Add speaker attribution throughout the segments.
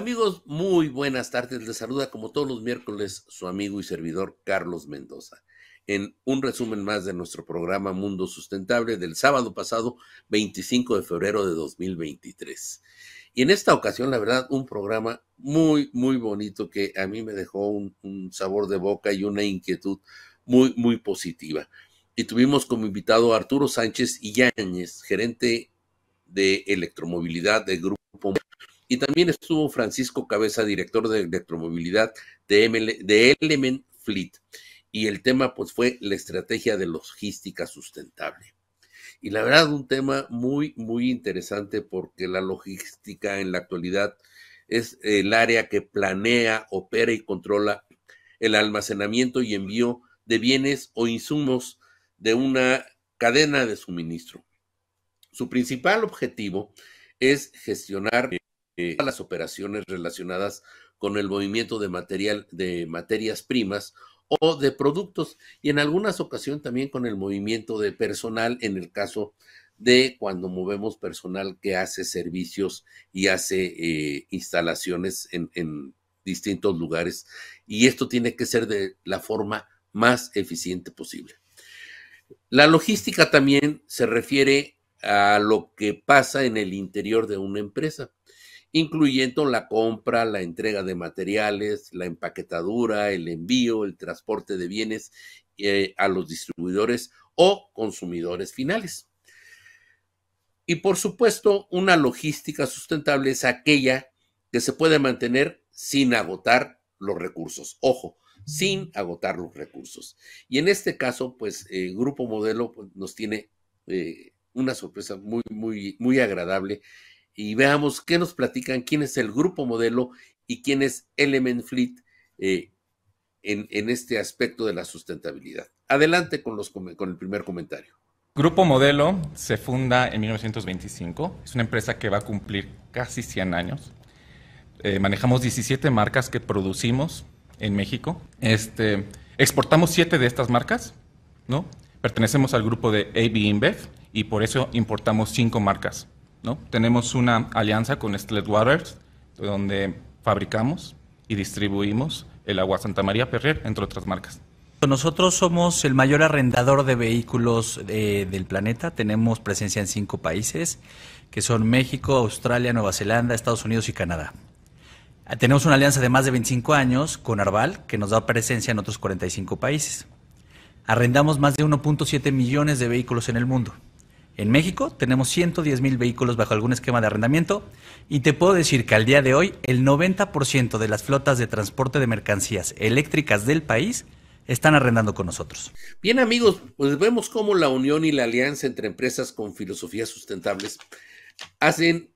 Speaker 1: Amigos, muy buenas tardes. Les saluda como todos los miércoles su amigo y servidor Carlos Mendoza. En un resumen más de nuestro programa Mundo Sustentable del sábado pasado, 25 de febrero de 2023. Y en esta ocasión, la verdad, un programa muy, muy bonito que a mí me dejó un, sabor de boca y una inquietud muy, muy positiva. Y tuvimos como invitado a Arturo Sánchez Yáñez, gerente de electromovilidad del Grupo y también estuvo Francisco Cabeza, director de electromovilidad de, Element Fleet. Y el tema pues fue la estrategia de logística sustentable. Y la verdad, un tema muy, muy interesante porque la logística en la actualidad es el área que planea, opera y controla el almacenamiento y envío de bienes o insumos de una cadena de suministro. Su principal objetivo es gestionar las operaciones relacionadas con el movimiento de material de materias primas o de productos y en algunas ocasiones también con el movimiento de personal en el caso de cuando movemos personal que hace servicios y hace eh, instalaciones en distintos lugares y esto tiene que ser de la forma más eficiente posible. La logística también se refiere a lo que pasa en el interior de una empresa incluyendo la compra, la entrega de materiales, la empaquetadura, el envío, el transporte de bienes eh, a los distribuidores o consumidores finales. Y por supuesto, una logística sustentable es aquella que se puede mantener sin agotar los recursos. Ojo, sin agotar los recursos. Y en este caso, pues el eh, Grupo Modelo pues, nos tiene eh, una sorpresa muy, muy, muy agradable y veamos qué nos platican, quién es el grupo modelo y quién es Element Fleet eh, en, este aspecto de la sustentabilidad. Adelante con, los, con el primer comentario.
Speaker 2: Grupo Modelo se funda en 1925, es una empresa que va a cumplir casi 100 años. Eh, manejamos 17 marcas que producimos en México. Este, exportamos 7 de estas marcas, ¿no? Pertenecemos al grupo de AB InBev y por eso importamos 5 marcas tenemos una alianza con Estlet Waters, donde fabricamos y distribuimos el agua Santa María Perrier, entre otras marcas.
Speaker 3: Nosotros somos el mayor arrendador de vehículos eh, del planeta, tenemos presencia en cinco países, que son México, Australia, Nueva Zelanda, Estados Unidos y Canadá. Ah, tenemos una alianza de más de 25 años con Arval, que nos da presencia en otros 45 países. Arrendamos más de 1.7 millones de vehículos en el mundo. En México tenemos 110 mil vehículos bajo algún esquema de arrendamiento y te puedo decir que al día de hoy el 90% de las flotas de transporte de mercancías eléctricas del país están arrendando con nosotros.
Speaker 1: Bien amigos, pues vemos cómo la unión y la alianza entre empresas con filosofías sustentables hacen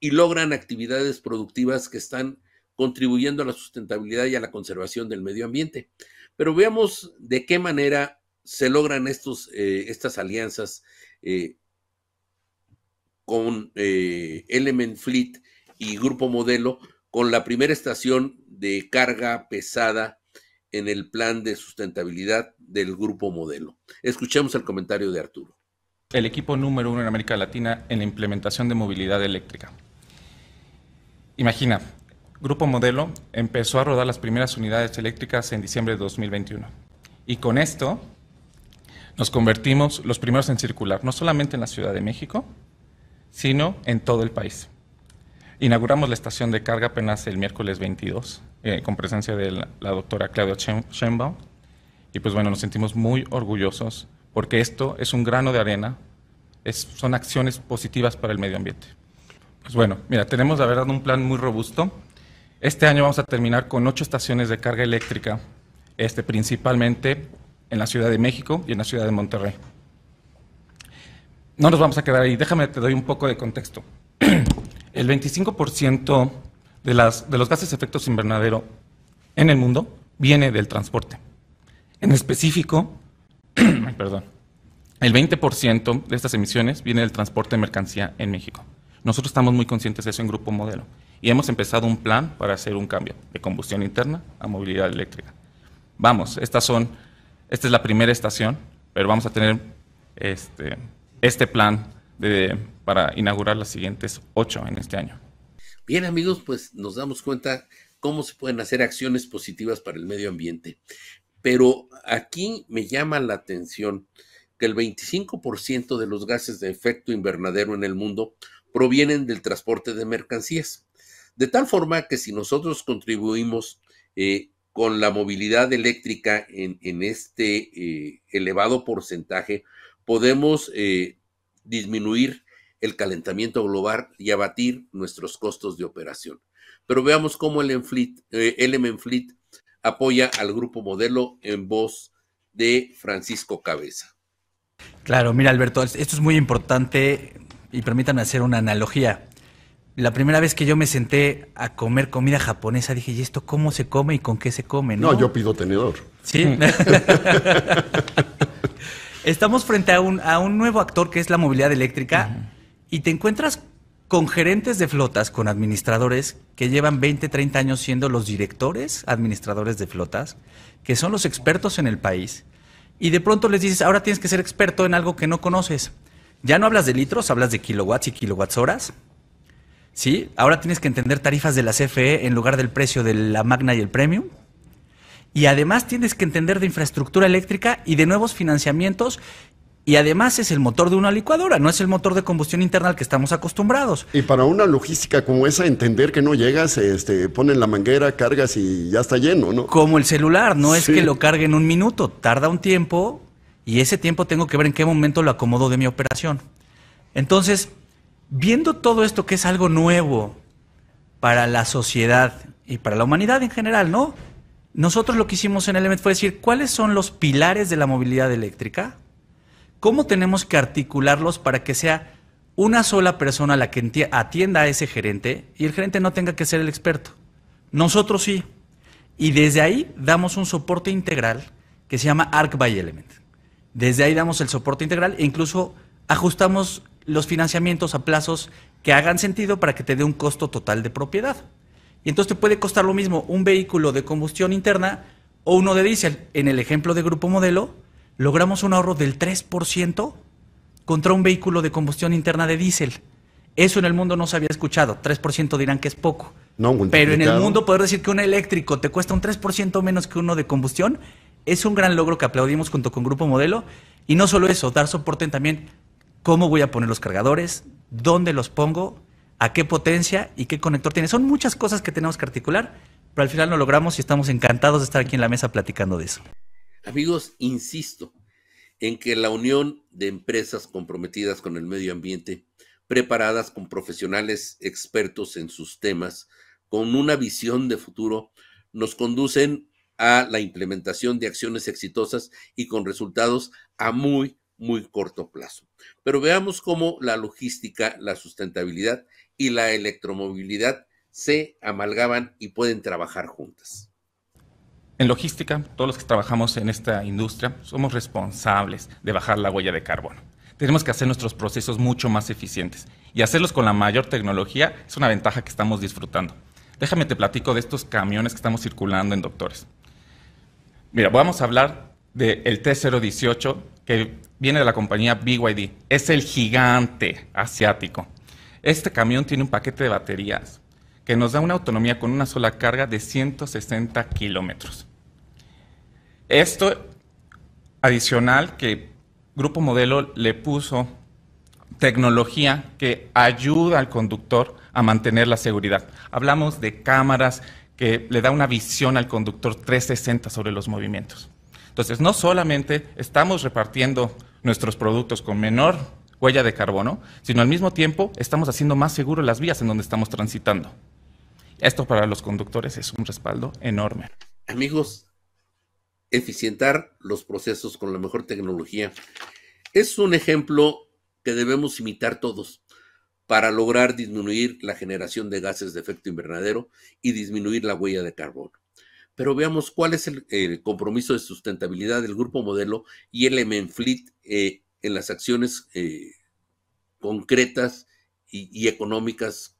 Speaker 1: y logran actividades productivas que están contribuyendo a la sustentabilidad y a la conservación del medio ambiente. Pero veamos de qué manera se logran estos, eh, estas alianzas eh, con eh, Element Fleet y Grupo Modelo, con la primera estación de carga pesada en el plan de sustentabilidad del Grupo Modelo. Escuchemos el comentario de Arturo.
Speaker 2: El equipo número uno en América Latina en la implementación de movilidad eléctrica. Imagina, Grupo Modelo empezó a rodar las primeras unidades eléctricas en diciembre de 2021. Y con esto nos convertimos los primeros en circular, no solamente en la Ciudad de México, sino en todo el país. Inauguramos la estación de carga apenas el miércoles 22, eh, con presencia de la, doctora Claudia Schembaum. Y pues bueno, nos sentimos muy orgullosos porque esto es un grano de arena, son acciones positivas para el medio ambiente. Pues bueno, mira, tenemos la verdad un plan muy robusto. Este año vamos a terminar con ocho estaciones de carga eléctrica, este, principalmente en la Ciudad de México y en la Ciudad de Monterrey no nos vamos a quedar ahí. Déjame, te doy un poco de contexto. El 25% de, las, de los gases de efectos invernadero en el mundo viene del transporte. En específico, perdón, el 20% de estas emisiones viene del transporte de mercancía en México. Nosotros estamos muy conscientes de eso en Grupo Modelo y hemos empezado un plan para hacer un cambio de combustión interna a movilidad eléctrica. Vamos, estas son, esta es la primera estación, pero vamos a tener este, este plan de, para inaugurar las siguientes ocho en este año.
Speaker 1: Bien amigos, pues nos damos cuenta cómo se pueden hacer acciones positivas para el medio ambiente. Pero aquí me llama la atención que el 25% de los gases de efecto invernadero en el mundo provienen del transporte de mercancías. De tal forma que si nosotros contribuimos eh, con la movilidad eléctrica en, este eh, elevado porcentaje, podemos eh, disminuir el calentamiento global y abatir nuestros costos de operación. Pero veamos cómo el Enfleet, Element eh, Fleet apoya al grupo modelo en voz de Francisco Cabeza.
Speaker 3: Claro, mira Alberto, esto es muy importante y permítanme hacer una analogía. La primera vez que yo me senté a comer comida japonesa, dije, ¿y esto cómo se come y con qué se come? No, no yo pido tenedor. Sí. Estamos frente a un, nuevo actor que es la movilidad eléctrica y te encuentras con gerentes de flotas, con administradores que llevan 20, 30 años siendo los directores administradores de flotas, que son los expertos en el país, y de pronto les dices, ahora tienes que ser experto en algo que no conoces. Ya no hablas de litros, hablas de kilowatts y kilowatts horas. ¿Sí? Ahora tienes que entender tarifas de la CFE en lugar del precio de la Magna y el Premium y además tienes que entender de infraestructura eléctrica y de nuevos financiamientos y además es el motor de una licuadora, no es el motor de combustión interna al que estamos acostumbrados. Y para una logística como esa, entender que no llegas, este, ponen la manguera, cargas y ya está lleno, ¿no? Como el celular, no es que lo cargue en un minuto, tarda un tiempo y ese tiempo tengo que ver en qué momento lo acomodo de mi operación. Entonces, viendo todo esto que es algo nuevo para la sociedad y para la humanidad en general, ¿no? Nosotros lo que hicimos en Element fue decir cuáles son los pilares de la movilidad eléctrica, cómo tenemos que articularlos para que sea una sola persona la que atienda a ese gerente y el gerente no tenga que ser el experto. Nosotros sí. Y desde ahí damos un soporte integral que se llama Arc by Element. Desde ahí damos el soporte integral e incluso ajustamos los financiamientos a plazos que hagan sentido para que te dé un costo total de propiedad. Y entonces te puede costar lo mismo un vehículo de combustión interna o uno de diésel. En el ejemplo de Grupo Modelo, logramos un ahorro del 3% contra un vehículo de combustión interna de diésel. Eso en el mundo no se había escuchado. 3% dirán que es poco.
Speaker 1: Pero en el mundo
Speaker 3: poder decir que un eléctrico te cuesta un 3% menos que uno de combustión es un gran logro que aplaudimos junto con Grupo Modelo. Y no solo eso, dar soporte también cómo voy a poner los cargadores, dónde los pongo, a qué potencia y qué conector tiene. Son muchas cosas que tenemos que articular, pero al final lo logramos y estamos encantados de estar aquí en la mesa platicando de eso.
Speaker 1: Amigos, insisto en que la unión de empresas comprometidas con el medio ambiente, preparadas con profesionales expertos en sus temas, con una visión de futuro, nos conducen a la implementación de acciones exitosas y con resultados a muy, muy corto plazo. Pero veamos cómo la logística, la sustentabilidad y la electromovilidad se amalgaban y pueden trabajar juntas.
Speaker 2: En logística, todos los que trabajamos en esta industria somos responsables de bajar la huella de carbono. Tenemos que hacer nuestros procesos mucho más eficientes y hacerlos con la mayor tecnología es una ventaja que estamos disfrutando. Déjame te platico de estos camiones que estamos circulando en Doctores. Mira, vamos a hablar del T018 que viene de la compañía BYD. Es el gigante asiático. Este camión tiene un paquete de baterías que nos da una autonomía con una sola carga de 160 kilómetros. Esto adicional que Grupo Modelo le puso tecnología que ayuda al conductor a mantener la seguridad. Hablamos de cámaras que le da una visión al conductor 360 sobre los movimientos. Entonces, no solamente estamos repartiendo nuestros productos con menor huella de carbono, sino al mismo tiempo estamos haciendo más seguro las vías en donde estamos transitando. Esto para los conductores es un respaldo enorme.
Speaker 1: Amigos, eficientar los procesos con la mejor tecnología es un ejemplo que debemos imitar todos para lograr disminuir la generación de gases de efecto invernadero y disminuir la huella de carbono pero veamos cuál es el, compromiso de sustentabilidad del Grupo Modelo y el m eh, en las acciones eh, concretas y, económicas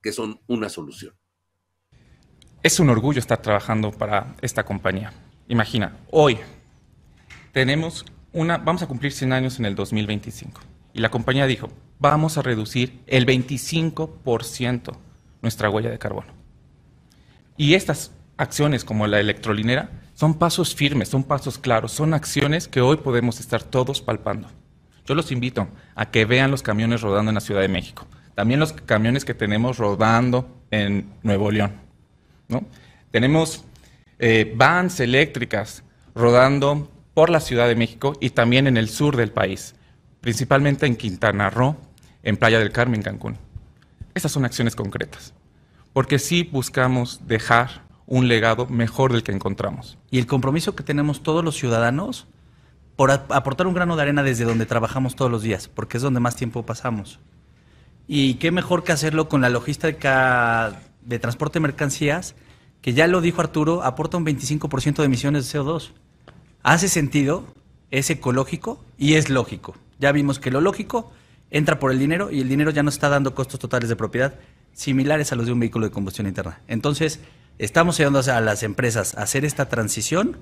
Speaker 1: que son una solución.
Speaker 2: Es un orgullo estar trabajando para esta compañía. Imagina,
Speaker 1: hoy tenemos
Speaker 2: una, vamos a cumplir 100 años en el 2025. Y la compañía dijo, vamos a reducir el 25% nuestra huella de carbono. Y estas acciones como la electrolinera son pasos firmes, son pasos claros, son acciones que hoy podemos estar todos palpando. Yo los invito a que vean los camiones rodando en la Ciudad de México, también los camiones que tenemos rodando en Nuevo León. ¿no? Tenemos eh, vans eléctricas rodando por la Ciudad de México y también en el sur del país, principalmente en Quintana Roo, en Playa del Carmen, Cancún. Esas son acciones concretas, porque si buscamos dejar un legado mejor del que encontramos. Y el compromiso que tenemos todos los ciudadanos por
Speaker 3: aportar un grano de arena desde donde trabajamos todos los días, porque es donde más tiempo pasamos. Y qué mejor que hacerlo con la logística de transporte de mercancías, que ya lo dijo Arturo, aporta un 25% de emisiones de CO2. Hace sentido, es ecológico y es lógico. Ya vimos que lo lógico entra por el dinero y el dinero ya no está dando costos totales de propiedad similares a los de un vehículo de combustión interna. Entonces, estamos ayudando a las empresas a hacer esta transición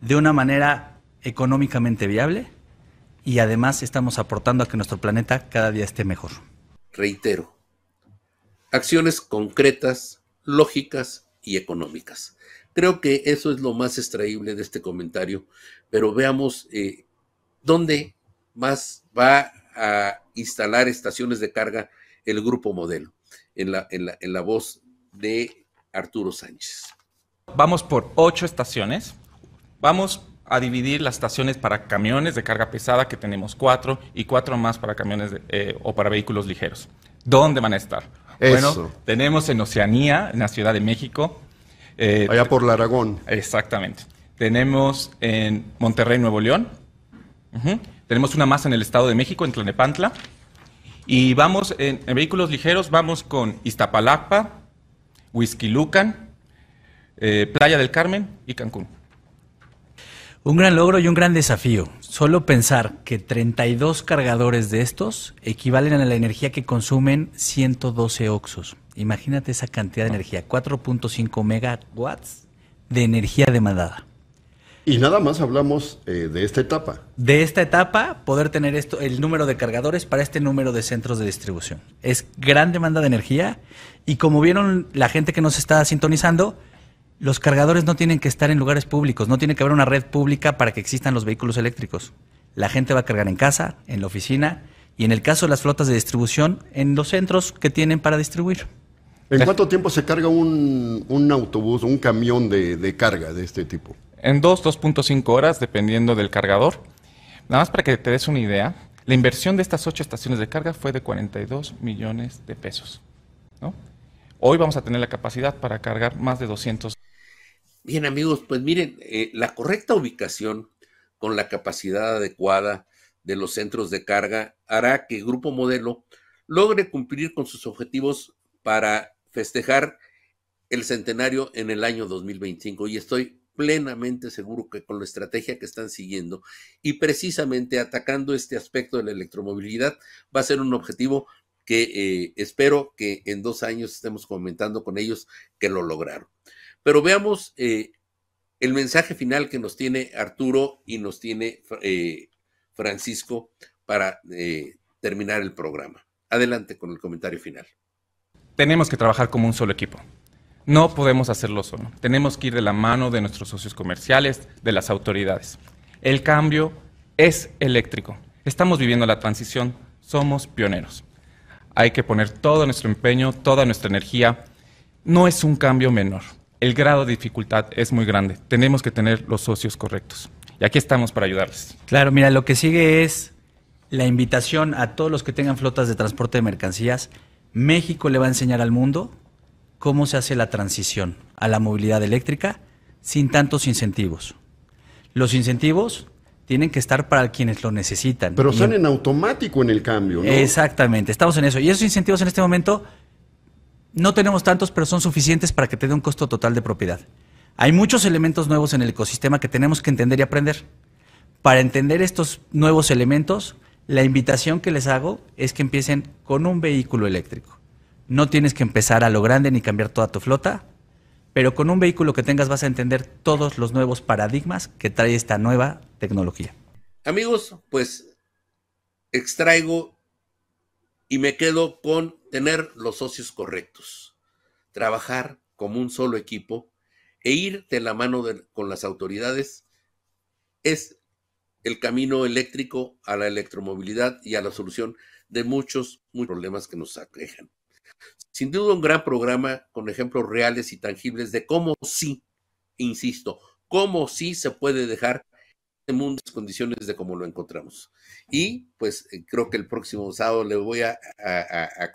Speaker 3: de una manera económicamente viable y además estamos aportando a que nuestro planeta cada día esté mejor.
Speaker 1: Reitero, acciones concretas, lógicas y económicas. Creo que eso es lo más extraíble de este comentario, pero veamos eh, dónde más va a instalar estaciones de carga el grupo modelo, en la, en la, en la voz de Arturo Sánchez.
Speaker 2: Vamos por ocho estaciones. Vamos a dividir las estaciones para camiones de carga pesada, que tenemos cuatro, y cuatro más para camiones eh, o para vehículos ligeros. ¿Dónde van a estar? Bueno, tenemos en Oceanía, en la Ciudad de México. Eh, Allá por la Aragón. Exactamente. Tenemos en Monterrey, Nuevo León. Tenemos una más en el Estado de México, en Tlanepantla. Y vamos en vehículos ligeros, vamos con Iztapalapa, Whisky Lucan, eh, Playa del Carmen y Cancún.
Speaker 3: Un gran logro y un gran desafío. Solo pensar que 32 cargadores de estos equivalen a la energía que consumen 112 oxos. Imagínate esa cantidad de ah. energía, 4.5 megawatts de energía demandada.
Speaker 1: Y nada más hablamos eh, de esta etapa.
Speaker 3: De esta etapa, poder tener esto, el número de cargadores para este número de centros de distribución. Es gran demanda de energía y como vieron la gente que nos está sintonizando, los cargadores no tienen que estar en lugares públicos, no tiene que haber una red pública para que existan los vehículos eléctricos. La gente va a cargar en casa, en la oficina y en el caso de las flotas de distribución, en los centros que tienen para distribuir.
Speaker 1: ¿En cuánto tiempo se carga un, un autobús, un
Speaker 2: camión de carga de este tipo? en 2, 2.5 horas, dependiendo del cargador. Nada más para que te des una idea, la inversión de estas ocho estaciones de carga fue de 42 millones de pesos. ¿no? Hoy vamos a tener la capacidad para cargar más de 200.
Speaker 1: Bien amigos, pues miren, eh, la correcta ubicación con la capacidad adecuada de los centros de carga hará que Grupo Modelo logre cumplir con sus objetivos para festejar el centenario en el año 2025 y estoy plenamente seguro que con la estrategia que están siguiendo y precisamente atacando este aspecto de la electromovilidad va a ser un objetivo que eh, espero que en dos años estemos comentando con ellos que lo lograron. Pero veamos eh, el mensaje final que nos tiene Arturo y nos tiene eh, Francisco para terminar el programa. Adelante con el comentario final.
Speaker 2: Tenemos que trabajar como un solo equipo. No podemos hacerlo solo. Tenemos que ir de la mano de nuestros socios comerciales, de las autoridades. El cambio es eléctrico. Estamos viviendo la transición. Somos pioneros. Hay que poner todo nuestro empeño, toda nuestra energía. No es un cambio menor. El grado de dificultad es muy grande. Tenemos que tener los socios correctos. Y aquí estamos para ayudarles. Claro, mira,
Speaker 3: lo que sigue es la invitación a todos los que tengan flotas de transporte de mercancías. México le va a enseñar al mundo cómo se hace la transición a la movilidad eléctrica sin tantos incentivos. Los incentivos tienen que estar para quienes lo necesitan. Pero son en
Speaker 1: automático en el cambio, ¿no?
Speaker 3: Exactamente, estamos en eso. Y esos incentivos en este momento no tenemos tantos, pero son suficientes para que te dé un costo total de propiedad. Hay muchos elementos nuevos en el ecosistema que tenemos que entender y aprender. Para entender estos nuevos elementos, la invitación que les hago es que empiecen con un vehículo eléctrico. No tienes que empezar a lo grande ni cambiar toda tu flota, pero con un vehículo que tengas vas a entender todos los nuevos paradigmas que trae esta nueva tecnología.
Speaker 1: Amigos, pues extraigo y me quedo con tener los socios correctos, trabajar como un solo equipo e ir de la mano con las autoridades es el camino eléctrico a la electromovilidad y a la solución de muchos, muchos problemas que nos aquejan. Sin duda un gran programa con ejemplos reales y tangibles de cómo sí, insisto, cómo sí se puede dejar este mundo en condiciones de cómo lo encontramos. Y pues eh, creo que el próximo sábado le voy a,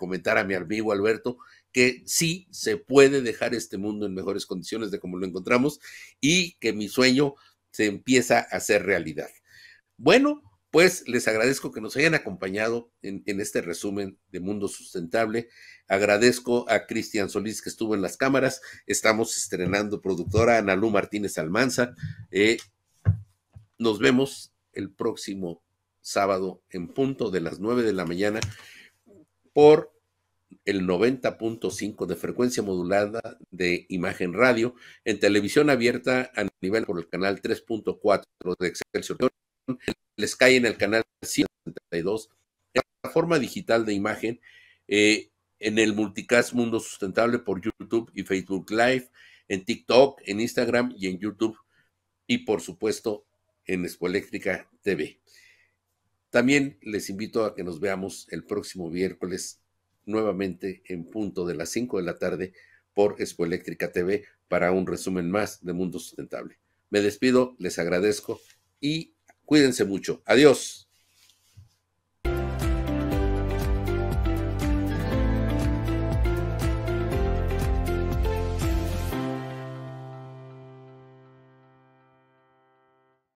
Speaker 1: comentar a mi amigo Alberto que sí se puede dejar este mundo en mejores condiciones de cómo lo encontramos y que mi sueño se empieza a hacer realidad. Bueno, pues les agradezco que nos hayan acompañado en, este resumen de Mundo Sustentable. Agradezco a Cristian Solís que estuvo en las cámaras. Estamos estrenando productora Ana Martínez Almanza. Eh, nos vemos el próximo sábado en punto de las 9 de la mañana por el 90.5 de frecuencia modulada de imagen radio en televisión abierta a nivel por el canal 3.4 de Excelsior les cae en el canal 172, en la plataforma digital de imagen, eh, en el multicast Mundo Sustentable por YouTube y Facebook Live, en TikTok, en Instagram y en YouTube, y por supuesto en Espoeléctrica TV. También les invito a que nos veamos el próximo miércoles nuevamente en punto de las 5 de la tarde por Espoeléctrica TV para un resumen más de Mundo Sustentable. Me despido, les agradezco y Cuídense mucho. Adiós.